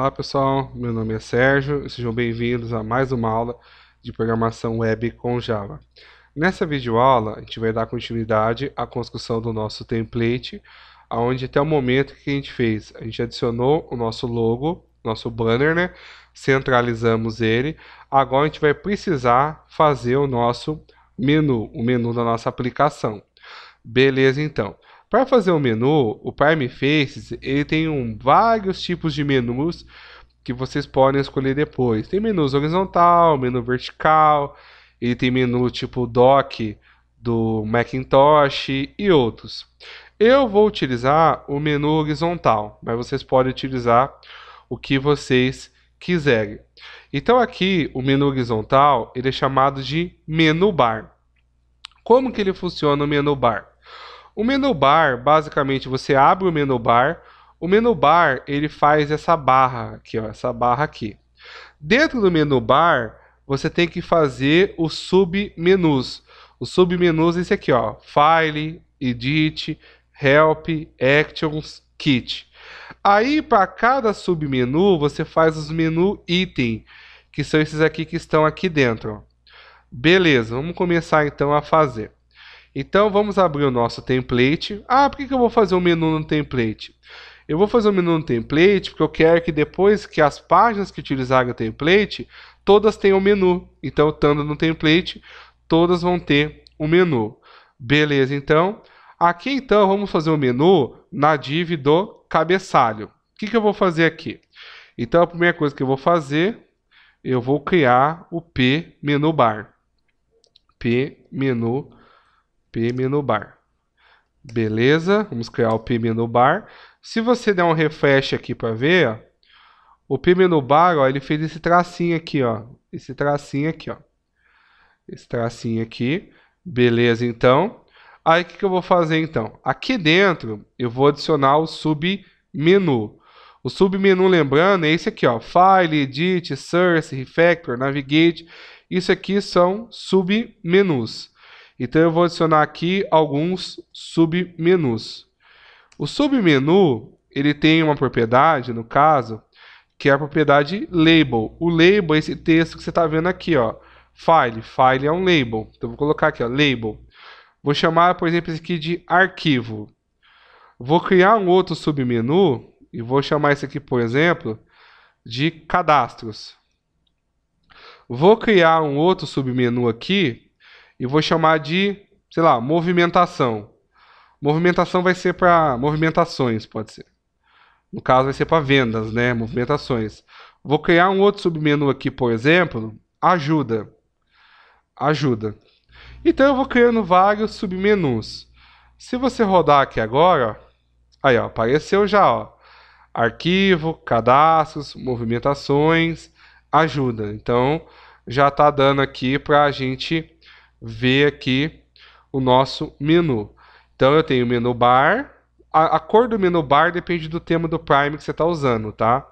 Olá pessoal, meu nome é Sérgio e sejam bem-vindos a mais uma aula de programação web com Java. Nessa videoaula, a gente vai dar continuidade à construção do nosso template, onde até o momento que a gente fez, a gente adicionou o nosso logo, nosso banner, né? centralizamos ele. Agora a gente vai precisar fazer o nosso menu, o menu da nossa aplicação. Beleza então. Para fazer um menu, o Prime Faces ele tem um, vários tipos de menus que vocês podem escolher depois. Tem menus horizontal, menu vertical, ele tem menu tipo dock do Macintosh e outros. Eu vou utilizar o menu horizontal, mas vocês podem utilizar o que vocês quiserem. Então aqui o menu horizontal ele é chamado de menu bar. Como que ele funciona o menu bar? O menu bar, basicamente, você abre o menu bar. O menu bar, ele faz essa barra aqui, ó, essa barra aqui. Dentro do menu bar, você tem que fazer os submenus. Os submenus é esse aqui, ó, File, Edit, Help, Actions, Kit. Aí, para cada submenu, você faz os menu item, que são esses aqui que estão aqui dentro. Beleza, vamos começar então a fazer. Então vamos abrir o nosso template. Ah, por que, que eu vou fazer um menu no template? Eu vou fazer um menu no template porque eu quero que depois que as páginas que utilizarem o template, todas tenham um menu. Então, estando no template, todas vão ter o um menu. Beleza, então. Aqui, então, vamos fazer o um menu na div do cabeçalho. O que, que eu vou fazer aqui? Então, a primeira coisa que eu vou fazer, eu vou criar o p menu bar. p menu bar bar, Beleza? Vamos criar o bar. Se você der um refresh aqui para ver, ó, o bar, ó, ele fez esse tracinho aqui, ó, esse tracinho aqui, ó. Esse tracinho aqui. Beleza, então. Aí o que, que eu vou fazer então? Aqui dentro eu vou adicionar o submenu. O submenu, lembrando, é esse aqui, ó, File, Edit, Source, Refactor, Navigate. Isso aqui são submenus. Então eu vou adicionar aqui alguns submenus. O submenu, ele tem uma propriedade, no caso, que é a propriedade label. O label é esse texto que você está vendo aqui, ó. File, file é um label. Então vou colocar aqui, ó, label. Vou chamar, por exemplo, esse aqui de arquivo. Vou criar um outro submenu e vou chamar esse aqui, por exemplo, de cadastros. Vou criar um outro submenu aqui e vou chamar de, sei lá, movimentação. Movimentação vai ser para movimentações, pode ser. No caso, vai ser para vendas, né? Movimentações. Vou criar um outro submenu aqui, por exemplo, ajuda. Ajuda. Então eu vou criando vários submenus. Se você rodar aqui agora, aí ó, apareceu já, ó. Arquivo, cadastros, movimentações, ajuda. Então já está dando aqui para a gente ver aqui o nosso menu. Então eu tenho o menu bar. A, a cor do menu bar depende do tema do Prime que você está usando, tá?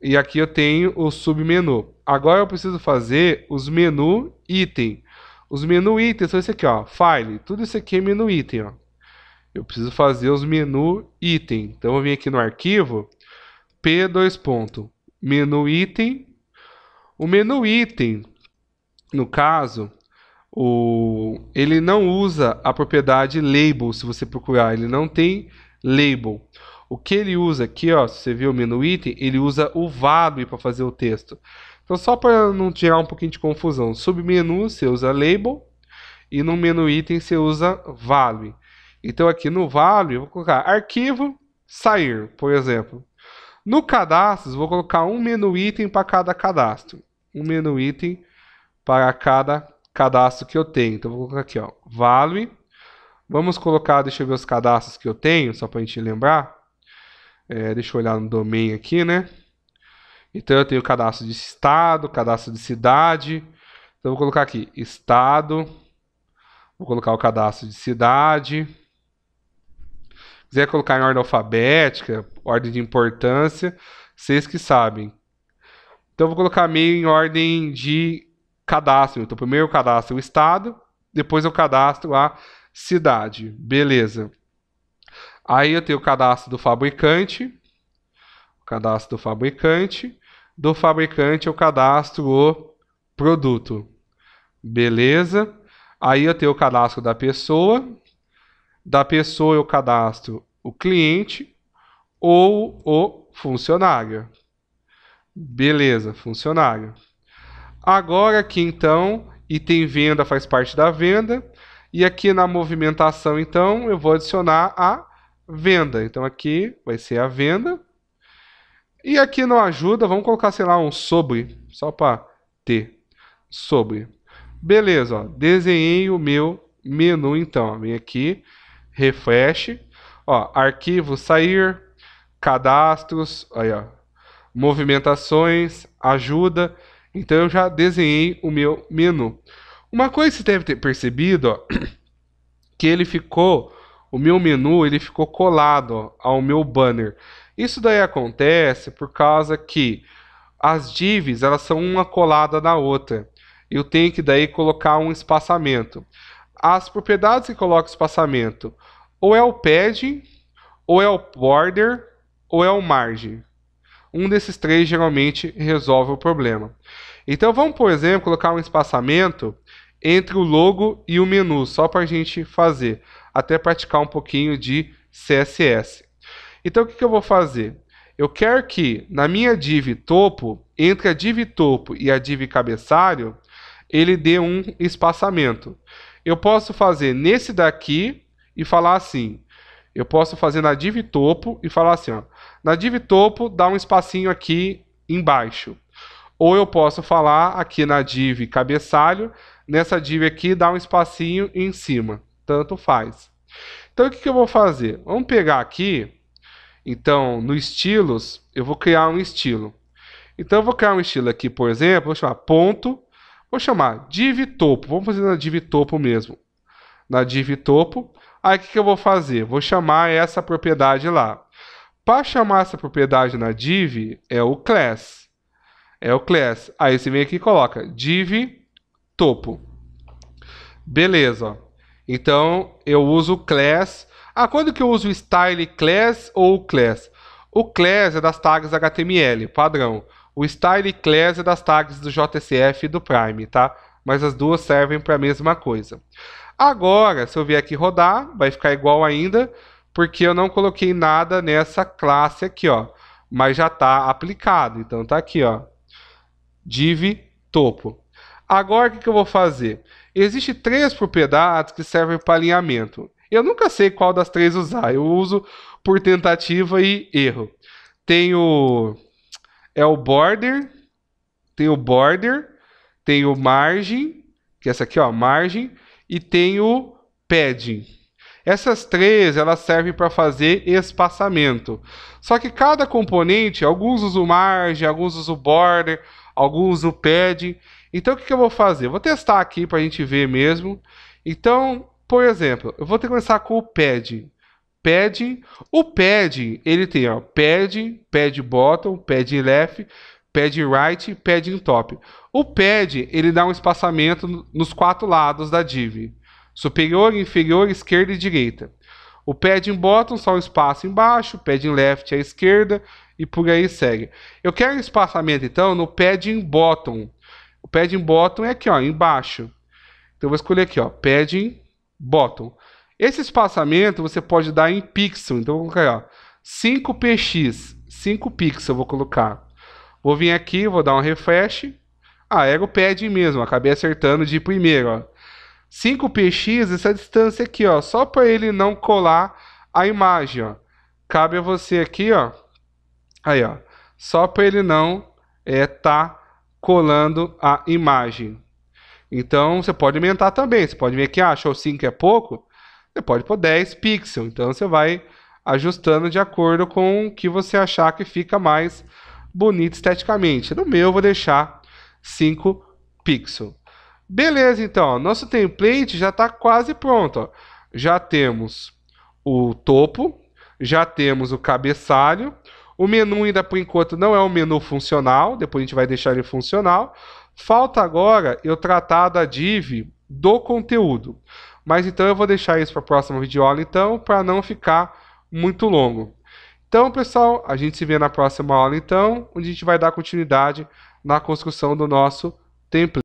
E aqui eu tenho o submenu. Agora eu preciso fazer os menu item. Os menu itens são esse aqui, ó, file. Tudo isso aqui é menu item, ó. Eu preciso fazer os menu item. Então eu vim aqui no arquivo p dois ponto menu item. O menu item, no caso, o, ele não usa a propriedade label se você procurar, ele não tem label. O que ele usa aqui, ó, se você viu o menu item, ele usa o value para fazer o texto. Então só para não tirar um pouquinho de confusão, submenu você usa label e no menu item você usa value. Então aqui no value eu vou colocar arquivo sair, por exemplo. No cadastro vou colocar um menu item para cada cadastro, um menu item para cada cadastro que eu tenho. Então vou colocar aqui, ó, value. Vamos colocar, deixa eu ver os cadastros que eu tenho, só para a gente lembrar. É, deixa eu olhar no domain aqui, né? Então eu tenho cadastro de estado, cadastro de cidade. Então vou colocar aqui estado. Vou colocar o cadastro de cidade. Se quiser colocar em ordem alfabética, ordem de importância, vocês que sabem. Então vou colocar meio em ordem de cadastro. Então, primeiro eu cadastro o estado, depois eu cadastro a cidade. Beleza. Aí eu tenho o cadastro do fabricante, o cadastro do fabricante, do fabricante eu cadastro o produto. Beleza? Aí eu tenho o cadastro da pessoa, da pessoa eu cadastro o cliente ou o funcionário. Beleza, funcionário. Agora aqui então, item venda faz parte da venda. E aqui na movimentação, então, eu vou adicionar a venda. Então aqui vai ser a venda. E aqui no ajuda, vamos colocar, sei lá, um sobre, só para ter. Sobre. Beleza, ó, desenhei o meu menu então. vem aqui, refresh, ó, arquivo sair, cadastros, aí ó, movimentações, ajuda. Então eu já desenhei o meu menu. Uma coisa que você deve ter percebido, ó, que ele ficou, o meu menu, ele ficou colado ao meu banner. Isso daí acontece por causa que as divs, elas são uma colada na outra. Eu tenho que daí colocar um espaçamento. As propriedades que colocam espaçamento, ou é o padding, ou é o border, ou é o margem um desses três geralmente resolve o problema. Então vamos, por exemplo, colocar um espaçamento entre o logo e o menu, só para a gente fazer, até praticar um pouquinho de CSS. Então o que, que eu vou fazer? Eu quero que na minha div topo, entre a div topo e a div cabeçalho, ele dê um espaçamento. Eu posso fazer nesse daqui e falar assim, eu posso fazer na div topo e falar assim, ó, na div topo dá um espacinho aqui embaixo. Ou eu posso falar aqui na div cabeçalho, nessa div aqui dá um espacinho em cima. Tanto faz. Então o que, que eu vou fazer? Vamos pegar aqui, então no estilos, eu vou criar um estilo. Então eu vou criar um estilo aqui, por exemplo, vou chamar ponto, vou chamar div topo, vamos fazer na div topo mesmo. Na div topo, Aí o que, que eu vou fazer? Vou chamar essa propriedade lá. Para chamar essa propriedade na div, é o class. É o class. Aí você vem aqui e coloca div topo. Beleza. Então eu uso class. Ah, quando que eu uso style class ou class? O class é das tags HTML, padrão. O style class é das tags do JSF e do Prime, tá? mas as duas servem para a mesma coisa. Agora, se eu vier aqui rodar, vai ficar igual ainda, porque eu não coloquei nada nessa classe aqui, ó, mas já está aplicado. Então está aqui, ó, div topo. Agora o que, que eu vou fazer? Existem três propriedades que servem para alinhamento. Eu nunca sei qual das três usar. Eu uso por tentativa e erro. Tem o é o border, tem o border tenho margem, que é essa aqui, ó, margem, e tenho padding. Essas três elas servem para fazer espaçamento. Só que cada componente, alguns usam margem, alguns usam border, alguns usam padding. Então o que, que eu vou fazer? vou testar aqui para a gente ver mesmo. Então, por exemplo, eu vou ter que começar com o padding. Padding, o padding ele tem ó, padding, pad bottom, padding left, pad right e padding top. O pad ele dá um espaçamento nos quatro lados da div, superior, inferior, esquerda e direita. O padding bottom só um espaço embaixo, padding left à esquerda e por aí segue. Eu quero um espaçamento então no padding bottom. O padding bottom é aqui, ó, embaixo. Então eu vou escolher aqui, ó, padding bottom. Esse espaçamento você pode dar em pixel. Então eu vou colocar, ó, 5px, 5 pixel eu vou colocar. Vou vir aqui, vou dar um refresh. Ah, era o pad mesmo, acabei acertando de primeiro, 5px, essa distância aqui, ó, só para ele não colar a imagem, ó. Cabe a você aqui, ó. Aí, ó. Só para ele não é tá colando a imagem. Então, você pode aumentar também. Você pode ver que ah, achou 5 é pouco, você pode pôr 10 pixels. Então, você vai ajustando de acordo com o que você achar que fica mais bonito esteticamente. No meu eu vou deixar 5 pixels. Beleza, então, nosso template já está quase pronto. Ó. Já temos o topo, já temos o cabeçalho. O menu ainda por enquanto não é um menu funcional, depois a gente vai deixar ele funcional. Falta agora eu tratar da div do conteúdo. Mas então eu vou deixar isso para a próxima videoaula então, para não ficar muito longo. Então, pessoal, a gente se vê na próxima aula, então, onde a gente vai dar continuidade na construção do nosso template.